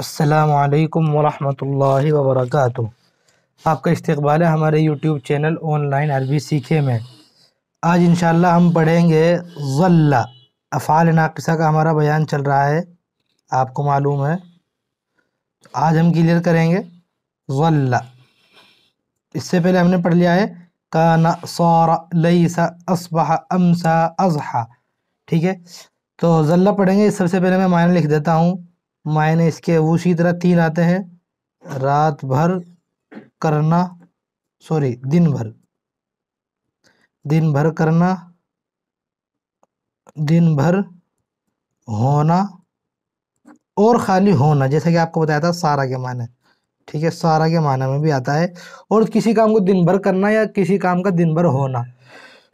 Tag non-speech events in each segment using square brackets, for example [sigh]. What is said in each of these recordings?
असलकम वरहमल वर्क आपका इस्तबाल है हमारे यूट्यूब चैनल ऑनलाइन अरबी सीखे में आज इन हम पढ़ेंगे ज़ल्ला अफ़ाल नाकसा का हमारा बयान चल रहा है आपको मालूम है आज हम क्लियर करेंगे ज़ल्ला इससे पहले हमने पढ़ लिया है काना सौर लईसा असबह अमसा अजहा ठीक है तो ज़ल्ला पढ़ेंगे सबसे पहले मैं मायने लिख देता हूँ मायने इसके उसी तरह तीन आते हैं रात भर करना सॉरी दिन भर दिन भर करना दिन भर होना और खाली होना जैसा कि आपको बताया था सारा के माने ठीक है सारा के माने में भी आता है और किसी काम को दिन भर करना या किसी काम का दिन भर होना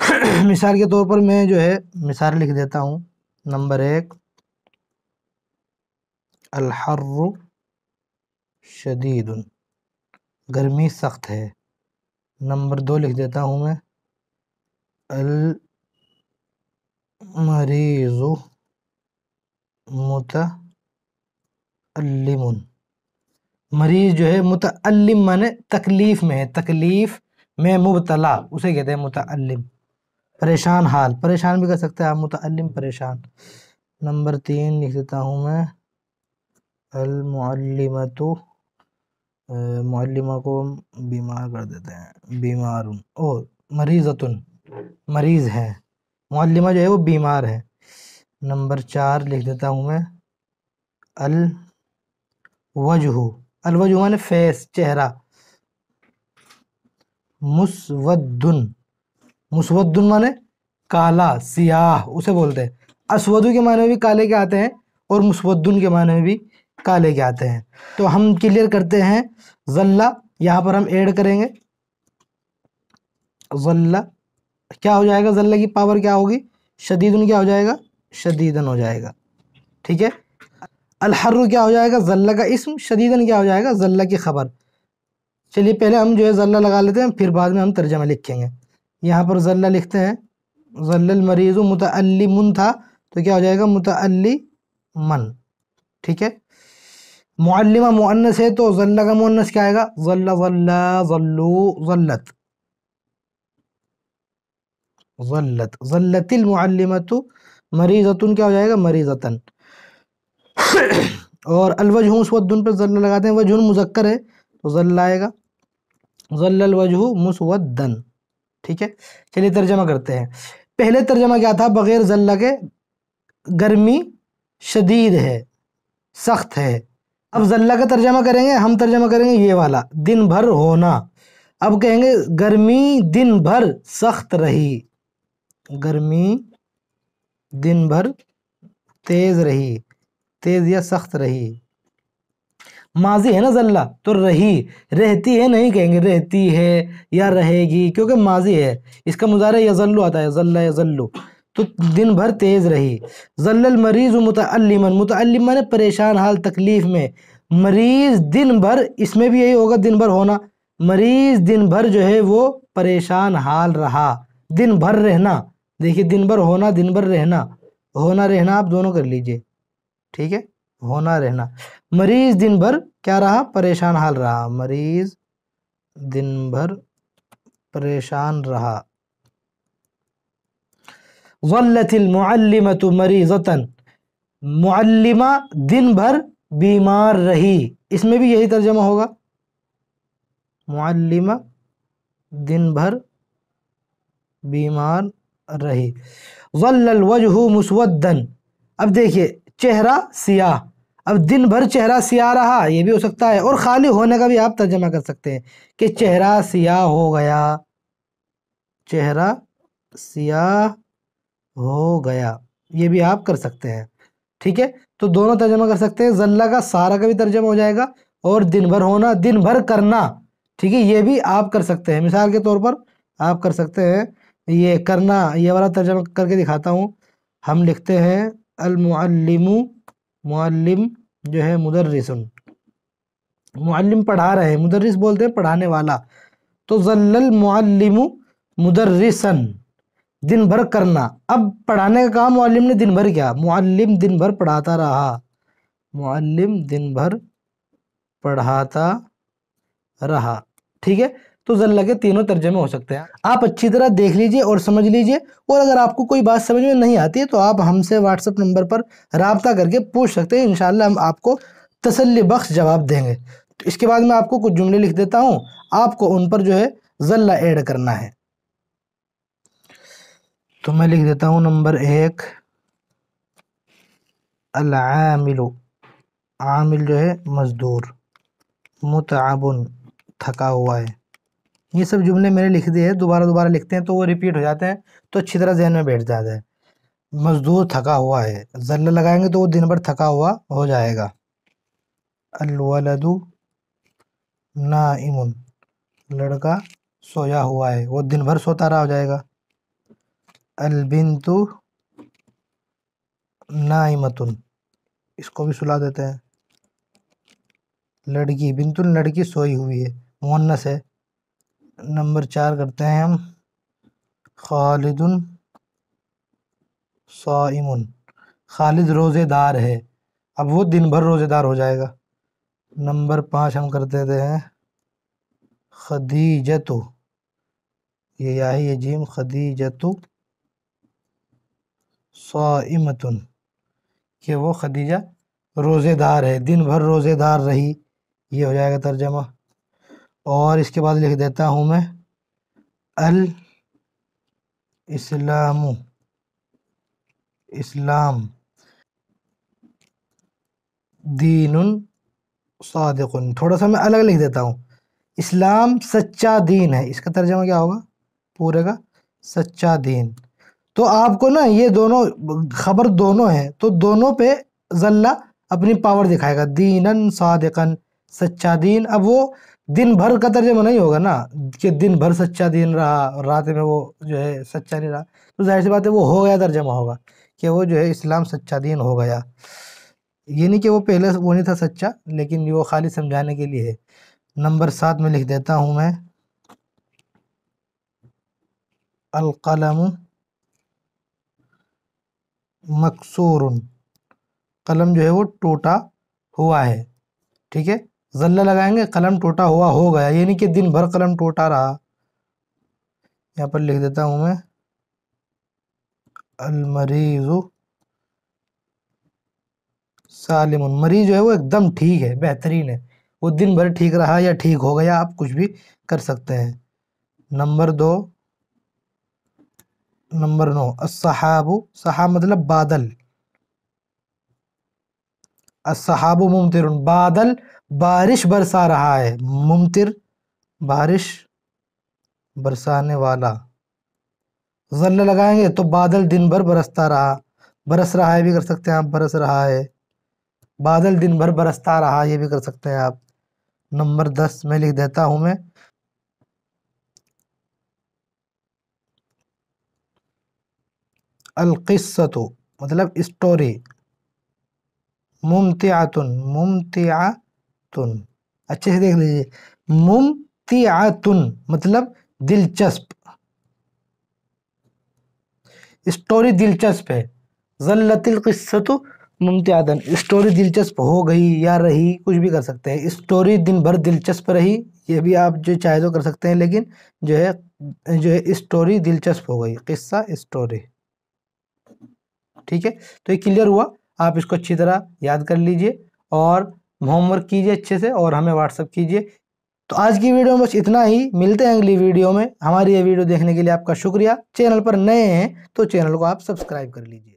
[clears throat] मिसाल के तौर पर मैं जो है मिसाल लिख देता हूँ नंबर एक अलहर्र शदीद गर्मी सख्त है नंबर दो लिख देता हूँ मैं अल मरीज़ मुतअल्लिमुन मरीज़ जो है मुतअल्लिम माने तकलीफ़ में है तकलीफ़ में मुबतला उसे कहते हैं मुतअल्लिम परेशान हाल परेशान भी कर सकते हैं आप मुतअल्लिम परेशान नंबर तीन लिख देता हूँ मैं तो मुअल्लिमा को बीमार कर देते हैं बीमार ओ मरीज़तुन मरीज़ है मुअल्लिमा जो है वो बीमार है नंबर चार लिख देता हूँ मैं अल वजहू अल वजहू माने फेस चेहरा मुसवदुन मुसवदुन माने काला सियाह उसे बोलते हैं असवदू के माने भी काले के आते हैं और मुसवदुन के माने भी का लेके आते हैं तो हम क्लियर करते हैं जल्ला यहाँ पर हम ऐड करेंगे जल्ला क्या हो जाएगा जल्ला की पावर क्या होगी शदीदन क्या हो जाएगा शदीदन हो जाएगा ठीक है अलहर्र क्या हो जाएगा जल्ला का इसम शदीदन क्या हो जाएगा जल्ला की खबर चलिए पहले हम जो है जल्ला लगा लेते हैं फिर बाद में हम तर्जमा लिखेंगे यहाँ पर जल्ला लिखते हैं जल्ल मरीज़ मुन था तो क्या हो जाएगा मन ठीक है मुल्लिमा मुअन्नस है तो जल्ला का मुअन्नस क्या आएगा जल्ला जल्ला जल्लू जल्लत जल्लत जल्लतिल मुल्लिमतु मरीजतन क्या हो जाएगा मरीजतन और अलवज अलवजह मुसवदन पर जल्ला लगाते हैं वजह मुजक्कर है तो जल्ला आएगा जल्ल वजह मुसवदन ठीक है चलिए तर्जमा करते हैं पहले तर्जमा क्या था बग़ैर जल्ला के गर्मी शदीद है सख्त है अब जल्ला का तर्जमा करेंगे हम तर्जमा करेंगे ये वाला दिन भर होना अब कहेंगे गर्मी दिन भर सख्त रही गर्मी दिन भर तेज रही तेज या सख्त रही माजी है ना जल्ला तो रही रहती है नहीं कहेंगे रहती है या रहेगी क्योंकि माजी है इसका मुजारा यजल्लू आता है जल्ला यजल्लू तो दिन भर तेज़ रही जल्ल मरीज़ मुतमन मुतमन परेशान हाल तकलीफ़ में मरीज़ दिन भर इसमें भी यही होगा दिन भर होना मरीज़ दिन भर जो है वो परेशान हाल रहा दिन भर रहना देखिए दिन भर होना दिन भर रहना होना रहना आप दोनों कर लीजिए ठीक है होना रहना मरीज़ दिन भर क्या रहा परेशान हाल रहा मरीज़ दिन भर परेशान रहा वल्लतिलमत मरीज़तन मुअल्लिमा दिन भर बीमार रही इसमें भी यही तर्जमा होगा मुअल्लिमा दिन भर बीमार रही वल्लल वजहू मुसवदन अब देखिए चेहरा सियाह अब दिन भर चेहरा सियाह रहा ये भी हो सकता है और खाली होने का भी आप तर्जमा कर सकते हैं कि चेहरा सियाह हो गया चेहरा सियाह हो गया ये भी आप कर सकते हैं ठीक है तो दोनों तर्जमा कर सकते हैं जल्ला का सारा का भी तर्जमा हो जाएगा और दिन भर होना दिन भर करना ठीक है ये भी आप कर सकते हैं मिसाल के तौर पर आप कर सकते हैं ये करना ये वाला तर्जमा करके दिखाता हूँ हम लिखते हैं अलमुअल्लिमु मुअल्लिम जो है मुदर्रिसन मुअल्लिम पढ़ा रहे हैं मुदर्रिस बोलते हैं पढ़ाने वाला तो जल्लल मुअल्लिमु मुदर्रिसन दिन भर करना अब पढ़ाने का काम मुअल्लिम ने दिन भर किया मुअल्लिम दिन भर पढ़ाता रहा मुअल्लिम दिन भर पढ़ाता रहा ठीक है तो जल्ला के तीनों तर्जमे हो सकते हैं आप अच्छी तरह देख लीजिए और समझ लीजिए और अगर आपको कोई बात समझ में नहीं आती है तो आप हमसे व्हाट्सअप नंबर पर रबता करके पूछ सकते हैं इन हम आपको तसल्ली बख्श जवाब देंगे तो इसके बाद मैं आपको कुछ जुमले लिख देता हूँ आपको उन पर जो है जल्ला ऐड करना है तो मैं लिख देता हूँ नंबर एक अलामिलो आमिल जो है मज़दूर मुताबन थका हुआ है ये सब जुमले मैंने लिख दिए हैं दोबारा दोबारा लिखते हैं तो वो रिपीट हो जाते हैं तो अच्छी तरह जहन में बैठ जाता है मज़दूर थका हुआ है जल्ला लगाएंगे तो वो दिन भर थका हुआ हो जाएगा अलवलदु नाइमुन लड़का सोया हुआ है वो दिन भर सोता रहा हो जाएगा अलबिंतु नाइमतुन इसको भी सुला देते हैं लड़की बिंतुल लड़की सोई हुई है मुन्नस है नंबर चार करते हैं हम खालिदुन साइमुन खालिद रोज़ेदार है अब वो दिन भर रोज़ेदार हो जाएगा नंबर पाँच हम कर देते हैं खदीजतु ये आई है जीम खदीजतु साइमतुन कि वो खदीजा रोज़ेदार है दिन भर रोज़ेदार रही ये हो जाएगा तर्जमा और इसके बाद लिख देता हूँ मैं अल इस्लाम इस्लाम दीन सादिकुन थोड़ा सा मैं अलग लिख देता हूँ इस्लाम सच्चा दीन है इसका तर्जमा क्या होगा पूरे का सच्चा दीन तो आपको ना ये दोनों खबर दोनों है तो दोनों पे जल्ला अपनी पावर दिखाएगा दीनन सादिकन सच्चा दीन अब वो दिन भर का तर्जमा नहीं होगा ना कि दिन भर सच्चा दीन रहा रात में वो जो है सच्चा नहीं रहा तो जाहिर सी बात है वो हो गया तर्जमा होगा कि वो जो है इस्लाम सच्चा दीन हो गया ये नहीं कि वो पहले वो नहीं था सच्चा लेकिन वो खाली समझाने के लिए है नंबर सात में लिख देता हूँ मैं अलकलम मकसूर कलम जो है वो टूटा हुआ है ठीक है जल्ला लगाएंगे कलम टूटा हुआ हो गया यानी कि दिन भर कलम टूटा रहा यहाँ पर लिख देता हूँ मैं अलमरीज सालिम मरीज जो है वो एकदम ठीक है बेहतरीन है वो दिन भर ठीक रहा या ठीक हो गया आप कुछ भी कर सकते हैं नंबर दो नंबर नौ असहाबु सहा मतलब बादल असहाबु मुमतिर बादल बारिश बरसा रहा है मुमतिर बारिश बरसाने वाला जल्ल लगाएंगे तो बादल दिन भर बरसता रहा बरस रहा है भी कर सकते हैं आप बरस रहा है बादल दिन भर बरसता रहा ये भी कर सकते हैं आप नंबर दस में लिख देता हूं मैं अलक़स्सत मतलब स्टोरी मुमतियातुन मुमतियातुन अच्छे से देख लीजिए मुमतियातुन मतलब दिलचस्प स्टोरी दिलचस्प है जल्लतिल किस्सत मुमतियातन स्टोरी दिलचस्प हो गई या रही कुछ भी कर सकते हैं स्टोरी दिन भर दिलचस्प रही ये भी आप जो चाहे तो कर सकते हैं लेकिन जो है जो है स्टोरी दिलचस्प हो गई किस्सा स्टोरी ठीक है तो ये क्लियर हुआ आप इसको अच्छी तरह याद कर लीजिए और होमवर्क कीजिए अच्छे से और हमें व्हाट्सअप कीजिए तो आज की वीडियो में बस इतना ही मिलते हैं अगली वीडियो में हमारी ये वीडियो देखने के लिए आपका शुक्रिया चैनल पर नए हैं तो चैनल को आप सब्सक्राइब कर लीजिए